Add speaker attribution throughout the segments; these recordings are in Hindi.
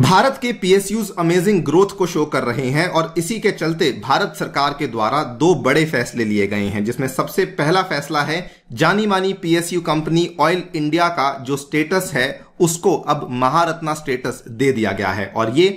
Speaker 1: भारत के पीएसयूज अमेजिंग ग्रोथ को शो कर रहे हैं और इसी के चलते भारत सरकार के द्वारा दो बड़े फैसले लिए गए हैं जिसमें सबसे पहला फैसला है जानी मानी पीएसयू कंपनी ऑयल इंडिया का जो स्टेटस है उसको अब महारत्ना स्टेटस दे दिया गया है और ये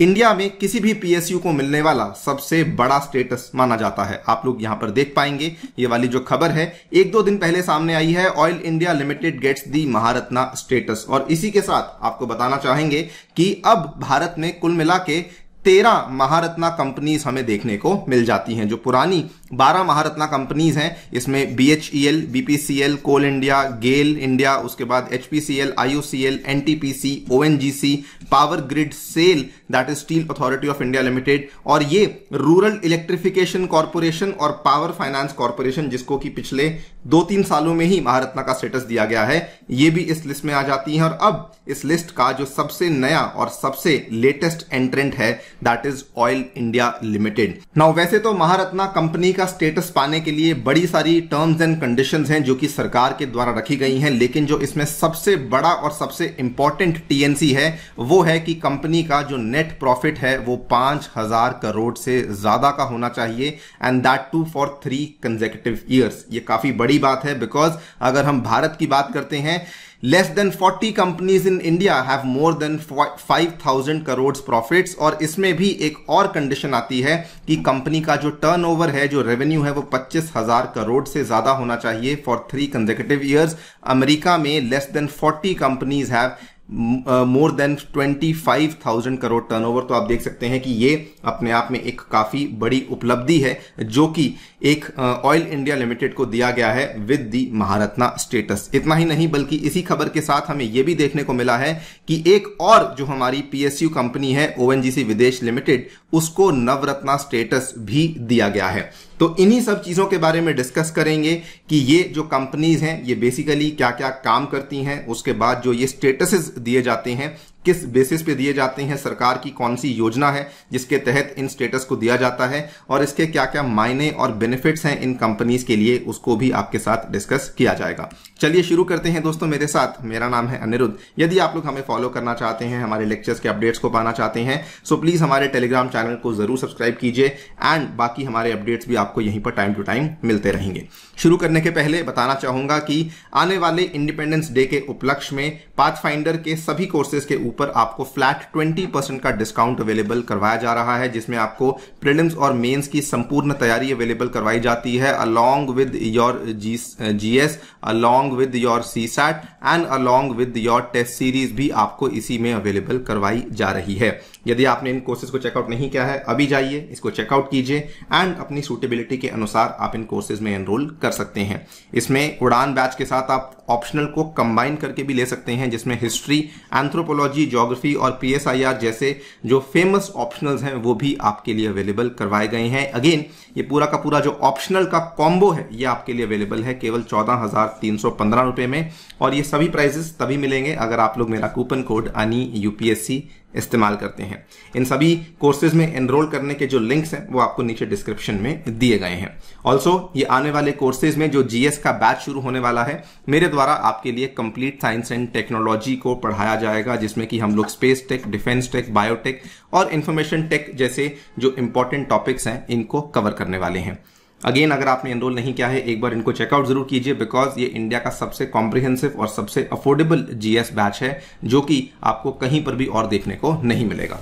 Speaker 1: इंडिया में किसी भी पीएसयू को मिलने वाला सबसे बड़ा स्टेटस माना जाता है आप लोग यहां पर देख पाएंगे ये वाली जो खबर है एक दो दिन पहले सामने आई है oil India limited gets the Maharatna status और इसी के साथ आपको बताना चाहेंगे कि अब भारत में कुल मिला के तेरह महारत्ना कंपनीज हमें देखने को मिल जाती हैं जो पुरानी बारह महारत्ना कंपनीज हैं इसमें B H E L B P C L coal India GAIL India उसके बाद H P C L I O C L N T P C O N G C power grid SAIL that is steel authority of India limited और ये रूरल इलेक्ट्रिफिकेशन कॉरपोरेशन और पावर फाइनेंस कॉरपोरेशन जिसको कि पिछले दो तीन सालों में ही महारत्ना का स्टेटस दिया गया है ये भी इस लिस्ट में आ जाती है और अब इस लिस्ट का जो सबसे नया और सबसे लेटेस्ट एंट्रेंट है that is oil India limited now वैसे तो महारत्ना कंपनी का स्टेटस पाने के लिए बड़ी सारी टर्म्स एंड कंडीशंस हैं जो कि सरकार के द्वारा रखी गई हैं लेकिन जो इसमें सबसे बड़ा और सबसे इंपॉर्टेंट टीएनसी है वो है कि कंपनी का जो नेट प्रॉफिट है वो पांच हजार करोड़ से ज्यादा का होना चाहिए and that too for three consecutive years ये काफी बड़ी बात है बिकॉज अगर हम भारत की बात करते हैं less than 40 companies in India have more than 5000 crore profits और इसमें भी एक और कंडीशन आती है कि कंपनी का जो टर्नओवर है जो रेवेन्यू है वो पच्चीस हजार करोड़ से ज्यादा होना चाहिए for three consecutive years America में less than 40 companies have more than twenty five thousand crore turnover तो आप देख सकते हैं कि ये अपने आप में एक काफ़ी बड़ी उपलब्धि है जो कि एक ऑयल इंडिया लिमिटेड को दिया गया है विद द महारत्ना स्टेटस इतना ही नहीं बल्कि इसी खबर के साथ हमें यह भी देखने को मिला है कि एक और जो हमारी पीएसयू कंपनी है ओएनजीसी विदेश लिमिटेड उसको नवरत्ना स्टेटस भी दिया गया है तो इन्हीं सब चीज़ों के बारे में डिस्कस करेंगे कि ये जो कंपनीज हैं ये बेसिकली क्या क्या काम करती हैं उसके बाद जो ये स्टेटसेस दिए जाते हैं किस बेसिस पे दिए जाते हैं सरकार की कौन सी योजना है जिसके तहत इन स्टेटस को दिया जाता है और इसके क्या क्या मायने और बेनिफिट्स हैं इन कंपनीज के लिए उसको भी आपके साथ डिस्कस किया जाएगा चलिए शुरू करते हैं दोस्तों मेरे साथ मेरा नाम है अनिरुद्ध यदि आप लोग हमें फॉलो करना चाहते हैं हमारे लेक्चर्स के अपडेट्स को पाना चाहते हैं सो प्लीज़ हमारे टेलीग्राम चैनल को ज़रूर सब्सक्राइब कीजिए एंड बाकी हमारे अपडेट्स भी आपको यहीं पर टाइम टू टाइम मिलते रहेंगे शुरू करने के पहले बताना चाहूँगा कि आने वाले इंडिपेंडेंस डे के उपलक्ष्य में पाथ के सभी कोर्सेज के ऊपर ऊपर आपको फ्लैट 20 परसेंट का डिस्काउंट अवेलेबल करवाया जा रहा है जिसमें आपको प्रिलिम्स और मेंस की संपूर्ण तैयारी अवेलेबल करवाई जाती है along with your GS along with your C SAT and along with your test series भी आपको इसी में अवेलेबल करवाई जा रही है यदि आपने इन कोर्सेज को चेकआउट नहीं किया है अभी जाइए इसको चेकआउट कीजिए एंड अपनी सूटेबिलिटी के अनुसार आप इन कोर्सेज में एनरोल कर सकते हैं इसमें उड़ान बैच के साथ आप ऑप्शनल को कंबाइन करके भी ले सकते हैं जिसमें हिस्ट्री एंथ्रोपोलॉजी हिस्ट्री जोग्राफी और पीएसआईआर जैसे जो फेमस ऑप्शनल्स हैं वो भी आपके लिए अवेलेबल करवाए गए हैं अगेन ये पूरा का पूरा जो ऑप्शनल का कॉम्बो है ये आपके लिए अवेलेबल है केवल चौदह हजार तीन सौ पंद्रह में और ये सभी प्राइजेस तभी मिलेंगे अगर आप लोग मेरा कूपन कोड अनी यूपीएससी इस्तेमाल करते हैं इन सभी कोर्सेज में एनरोल करने के जो लिंक्स हैं वो आपको नीचे डिस्क्रिप्शन में दिए गए हैं ऑल्सो ये आने वाले कोर्सेज में जो जीएस का बैच शुरू होने वाला है मेरे द्वारा आपके लिए कंप्लीट साइंस एंड टेक्नोलॉजी को पढ़ाया जाएगा जिसमें कि हम लोग space tech defence tech biotech और इन्फॉर्मेशन टेक जैसे जो इंपॉर्टेंट टॉपिक्स हैं इनको कवर करने वाले हैं अगेन अगर आपने एनरोल नहीं किया है एक बार इनको चेकआउट जरूर कीजिए बिकॉज ये इंडिया का सबसे कॉम्प्रिहेंसिव और सबसे अफोर्डेबल जीएस बैच है जो कि आपको कहीं पर भी और देखने को नहीं मिलेगा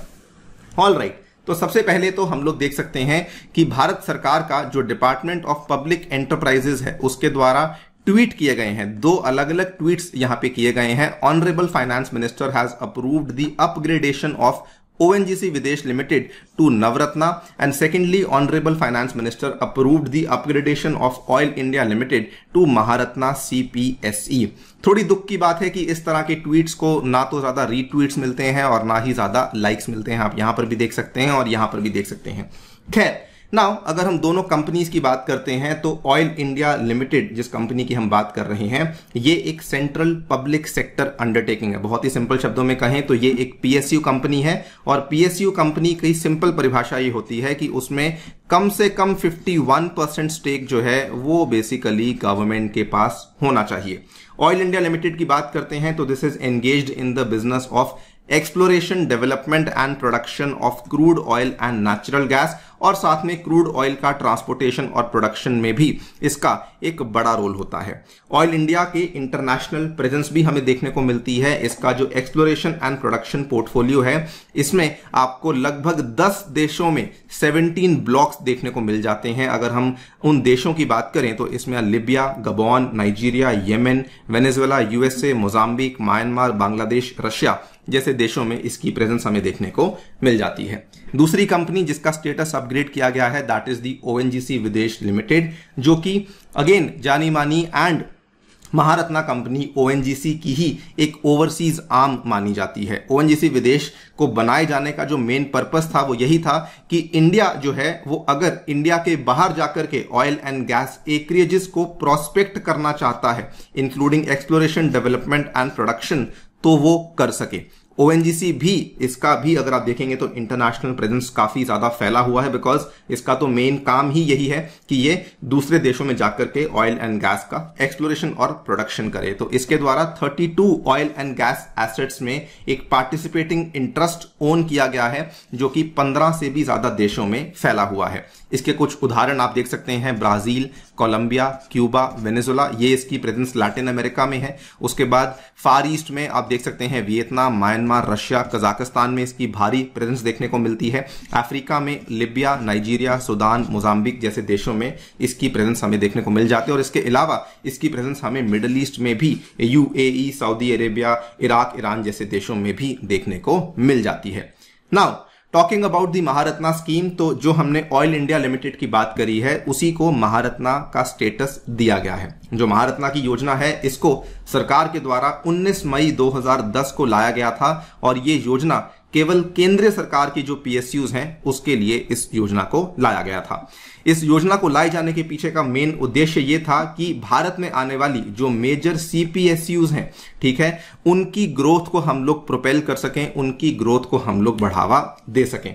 Speaker 1: ऑल राइट right. तो सबसे पहले तो हम लोग देख सकते हैं कि भारत सरकार का जो डिपार्टमेंट ऑफ पब्लिक एंटरप्राइजेज है उसके द्वारा ट्वीट किए गए हैं दो अलग अलग ट्वीट्स यहां पे किए गए हैं honourable finance minister has approved the upgradation of ONGC Videsh Limited to Navratna and secondly Honorable Finance Minister approved the upgradation of Oil India Limited to Maharatna CPSE. थोड़ी दुख की बात है कि इस तरह के ट्वीट्स को ना तो ज़्यादा रीट्वीट्स मिलते हैं और ना ही ज़्यादा लाइक्स मिलते हैं आप यहाँ पर भी देख सकते हैं और यहाँ पर भी देख सकते हैं खैर नाउ अगर हम दोनों कंपनीज की बात करते हैं तो ऑयल इंडिया लिमिटेड जिस कंपनी की हम बात कर रहे हैं ये एक सेंट्रल पब्लिक सेक्टर अंडरटेकिंग है बहुत ही सिंपल शब्दों में कहें तो ये एक पीएसयू कंपनी है और पीएसयू कंपनी की सिंपल परिभाषा ये होती है कि उसमें कम से कम 51 परसेंट स्टेक जो है वो बेसिकली गवर्नमेंट के पास होना चाहिए ऑयल इंडिया लिमिटेड की बात करते हैं तो this is engage in the business of exploration development and production of crude oil and natural gas और साथ में क्रूड ऑयल का ट्रांसपोर्टेशन और प्रोडक्शन में भी इसका एक बड़ा रोल होता है ऑयल इंडिया के इंटरनेशनल प्रेजेंस भी हमें देखने को मिलती है इसका जो एक्सप्लोरेशन एंड प्रोडक्शन पोर्टफोलियो है इसमें आपको लगभग 10 देशों में 17 ब्लॉक्स देखने को मिल जाते हैं अगर हम उन देशों की बात करें तो इसमें Libya Gabon Nigeria Yemen Venezuela USA Mozambique Myanmar Bangladesh Russia जैसे देशों में इसकी प्रेजेंस हमें देखने को मिल जाती है दूसरी कंपनी जिसका स्टेटस अपग्रेड किया गया है दैट इज दी ओ विदेश लिमिटेड जो कि अगेन जानी मानी एंड महारत्ना कंपनी ओ की ही एक ओवरसीज आम मानी जाती है ओ विदेश को बनाए जाने का जो मेन पर्पस था वो यही था कि इंडिया जो है वो अगर इंडिया के बाहर जाकर के ऑयल एंड गैस एक्रियजेस को प्रोस्पेक्ट करना चाहता है including exploration development and production तो वो कर सके ओ भी इसका भी अगर आप देखेंगे तो इंटरनेशनल प्रेजेंस काफ़ी ज़्यादा फैला हुआ है बिकॉज इसका तो मेन काम ही यही है कि ये दूसरे देशों में जाकर के ऑयल एंड गैस का एक्सप्लोरेशन और प्रोडक्शन करे तो इसके द्वारा 32 ऑयल एंड गैस एसेट्स में एक पार्टिसिपेटिंग इंटरेस्ट ओन किया गया है जो कि पंद्रह से भी ज़्यादा देशों में फैला हुआ है इसके कुछ उदाहरण आप देख सकते हैं ब्राज़ील कोलंबिया क्यूबा वेनेजुला ये इसकी प्रेजेंस लैटिन अमेरिका में है उसके बाद फार ईस्ट में आप देख सकते हैं वियतनाम मायन म्यांमार रशिया कजाकिस्तान में इसकी भारी प्रेजेंस देखने को मिलती है अफ्रीका में लिबिया नाइजीरिया सुदान मोजाम्बिक जैसे देशों में इसकी प्रेजेंस हमें देखने को मिल जाती है और इसके अलावा इसकी प्रेजेंस हमें मिडल ईस्ट में भी यू सऊदी अरेबिया इराक ईरान जैसे देशों में भी देखने को मिल जाती है now talking about the Maharatna scheme तो जो हमने ऑयल इंडिया लिमिटेड की बात करी है उसी को महारत्ना का स्टेटस दिया गया है जो महारत्ना की योजना है इसको सरकार के द्वारा 19 मई 2010 को लाया गया था और ये योजना केवल केंद्र सरकार की जो पीएसयूज हैं उसके लिए इस योजना को लाया गया था इस योजना को लाए जाने के पीछे का मेन उद्देश्य यह था कि भारत में आने वाली जो मेजर सीपीएसयूज हैं ठीक है उनकी ग्रोथ को हम लोग प्रोपेल कर सकें उनकी ग्रोथ को हम लोग बढ़ावा दे सकें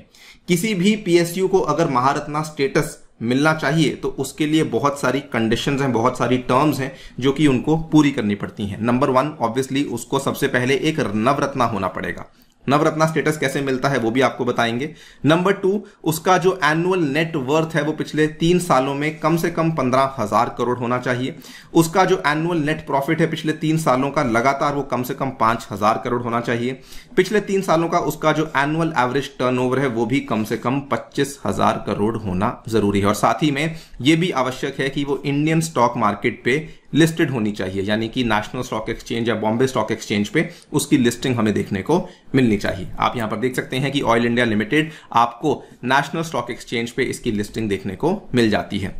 Speaker 1: किसी भी पीएसयू को अगर महारत्ना स्टेटस मिलना चाहिए तो उसके लिए बहुत सारी कंडीशन हैं बहुत सारी टर्म्स हैं जो कि उनको पूरी करनी पड़ती हैं नंबर वन ऑब्वियसली उसको सबसे पहले एक नवरत्ना होना पड़ेगा नवरत्ना स्टेटस कैसे मिलता है वो भी आपको बताएंगे नंबर टू उसका जो एनुअल नेट वर्थ है वो पिछले तीन सालों में कम से कम पंद्रह हजार करोड़ होना चाहिए उसका जो एनुअल नेट प्रॉफिट है पिछले तीन सालों का लगातार वो कम से कम पांच हजार करोड़ होना चाहिए पिछले तीन सालों का उसका जो एनुअल एवरेज टर्नओवर है वो भी कम से कम पच्चीस हजार करोड़ होना जरूरी है और साथ ही में ये भी आवश्यक है कि वो इंडियन स्टॉक मार्केट पे लिस्टेड होनी चाहिए यानी कि नेशनल स्टॉक एक्सचेंज या बॉम्बे स्टॉक एक्सचेंज पे उसकी लिस्टिंग हमें देखने को मिलनी चाहिए आप यहां पर देख सकते हैं कि ऑयल इंडिया लिमिटेड आपको नेशनल स्टॉक एक्सचेंज पे इसकी लिस्टिंग देखने को मिल जाती है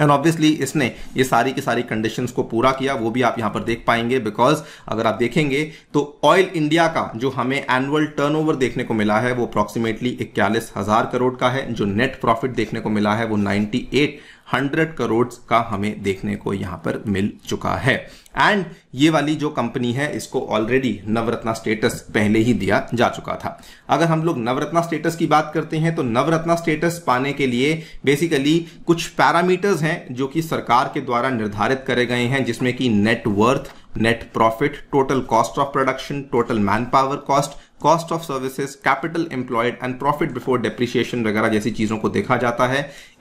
Speaker 1: एंड ऑब्वियसली इसने ये सारी की सारी कंडीशंस को पूरा किया वो भी आप यहां पर देख पाएंगे बिकॉज अगर आप देखेंगे तो ऑयल इंडिया का जो हमें एनुअल टर्नओवर देखने को मिला है वो अप्रोक्सीमेटली इक्यालीस हजार करोड़ का है जो नेट प्रॉफिट देखने को मिला है वो नाइनटी एट हंड्रेड करोड़ का हमें देखने को यहाँ पर मिल चुका है एंड ये वाली जो कंपनी है इसको ऑलरेडी नवरत्ना स्टेटस पहले ही दिया जा चुका था अगर हम लोग नवरत्ना स्टेटस की बात करते हैं तो नवरत्ना स्टेटस पाने के लिए बेसिकली कुछ पैरामीटर्स हैं जो कि सरकार के द्वारा निर्धारित करे गए हैं जिसमें कि net worth net profit, total cost of production, total manpower cost, cost of services capital employed and profit before depreciation वगैरह जैसी चीजों को देखा जाता है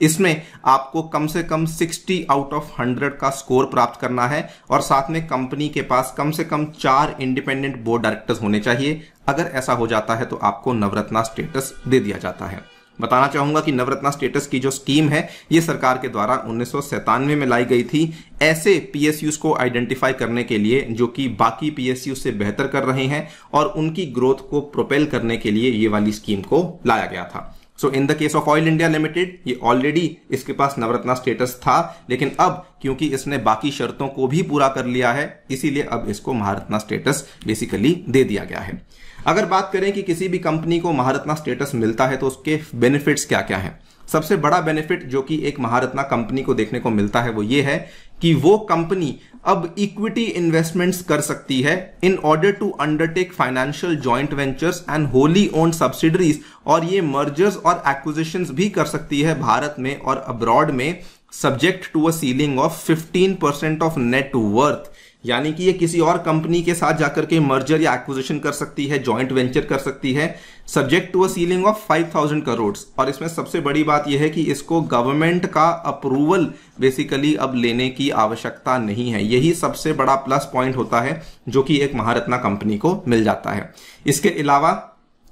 Speaker 1: इसमें आपको कम से कम 60 आउट ऑफ 100 का स्कोर प्राप्त करना है और साथ में कंपनी के पास कम से कम चार इंडिपेंडेंट बोर्ड डायरेक्टर्स होने चाहिए अगर ऐसा हो जाता है तो आपको नवरत्ना स्टेटस दे दिया जाता है बताना चाहूंगा कि नवरत्ना स्टेटस की जो स्कीम है ये सरकार के द्वारा उन्नीस में लाई गई थी ऐसे पीएसयूज को आइडेंटिफाई करने के लिए जो कि बाकी पीएसयू से बेहतर कर रहे हैं और उनकी ग्रोथ को प्रोपेल करने के लिए ये वाली स्कीम को लाया गया था so in the case of oil India limited ये ऑलरेडी इसके पास नवरत्ना स्टेटस था लेकिन अब क्योंकि इसने बाकी शर्तों को भी पूरा कर लिया है इसीलिए अब इसको महारत्ना स्टेटस बेसिकली दे दिया गया है अगर बात करें कि किसी भी कंपनी को महारत्ना स्टेटस मिलता है तो उसके बेनिफिट्स क्या क्या हैं सबसे बड़ा बेनिफिट जो कि एक महारत्ना कंपनी को देखने को मिलता है वो ये है कि वो कंपनी अब इक्विटी इन्वेस्टमेंट्स कर सकती है in order to undertake financial joint ventures and wholly owned subsidiaries और ये मर्जर्स और एक्विजिशन भी कर सकती है भारत में और अब्रॉड में subject to a ceiling of 15% of net worth यानी कि ये किसी और कंपनी के साथ जाकर के मर्जर या एक्विजिशन कर सकती है जॉइंट वेंचर कर सकती है subject to a ceiling of 5000 crore और इसमें सबसे बड़ी बात यह है कि इसको गवर्नमेंट का अप्रूवल बेसिकली अब लेने की आवश्यकता नहीं है यही सबसे बड़ा प्लस पॉइंट होता है जो कि एक महारत्ना कंपनी को मिल जाता है इसके अलावा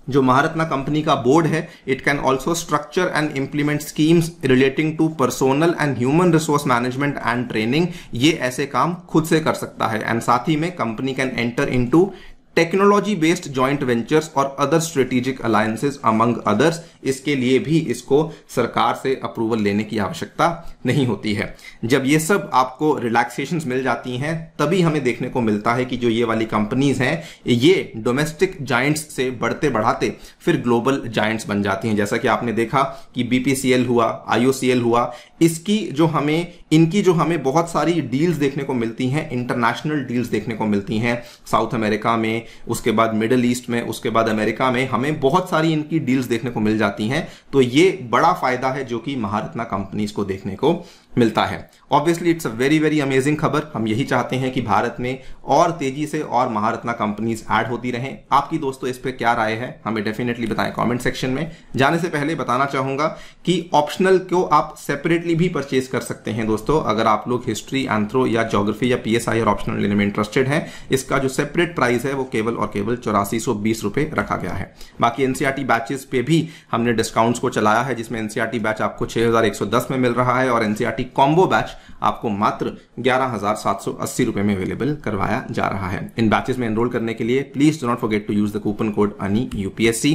Speaker 1: जो महारत्ना कंपनी का बोर्ड है it can also structure and implement schemes relating to personnel and human resource management and training ये ऐसे काम खुद से कर सकता है एंड साथ ही में company can enter into technology based joint ventures और other strategic alliances among others इसके लिए भी इसको सरकार से अप्रूवल लेने की आवश्यकता नहीं होती है जब ये सब आपको रिलैक्सेशन मिल जाती हैं तभी हमें देखने को मिलता है कि जो ये वाली कंपनीज हैं ये डोमेस्टिक जाइंट्स से बढ़ते बढ़ाते फिर ग्लोबल जाइंट्स बन जाती हैं जैसा कि आपने देखा कि बीपीसीएल हुआ आईओसीएल हुआ इसकी जो हमें इनकी जो हमें बहुत सारी डील्स देखने को मिलती हैं इंटरनेशनल डील्स देखने को मिलती हैं साउथ अमेरिका में उसके बाद मिडल ईस्ट में उसके बाद अमेरिका में हमें बहुत सारी इनकी डील्स देखने को मिल जाती हैं तो ये बड़ा फायदा है जो कि महारत्ना कंपनीज को देखने को मिलता है obviously it's a very very amazing खबर हम यही चाहते हैं कि भारत में और तेजी से और महारत्ना कंपनीज ऐड होती रहें आपकी दोस्तों इस पर क्या राय है हमें डेफिनेटली बताएं कमेंट सेक्शन में जाने से पहले बताना चाहूंगा कि ऑप्शनल को आप सेपरेटली डायरेक्टली भी परचेज कर सकते हैं दोस्तों अगर आप लोग हिस्ट्री एंथ्रो या जोग्राफी या पी और ऑप्शनल लेने में इंटरेस्टेड है इसका जो सेपरेट प्राइस है वो केवल और केवल चौरासी सौ बीस रुपये रखा गया है बाकी एनसीआरटी बैचेस e पे भी हमने डिस्काउंट्स को चलाया है जिसमें एनसीआरटी बैच e आपको 6110 में मिल रहा है और एनसीआरटी कॉम्बो बैच आपको मात्र 11780 रुपए में अवेलेबल करवाया जा रहा है इन बैचेस में एनरोल करने के लिए please do not forget to use the coupon code अनी यूपीएससी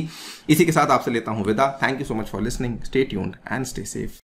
Speaker 1: इसी के साथ आपसे लेता हूं विदा thank you so much for listening stay tuned and stay safe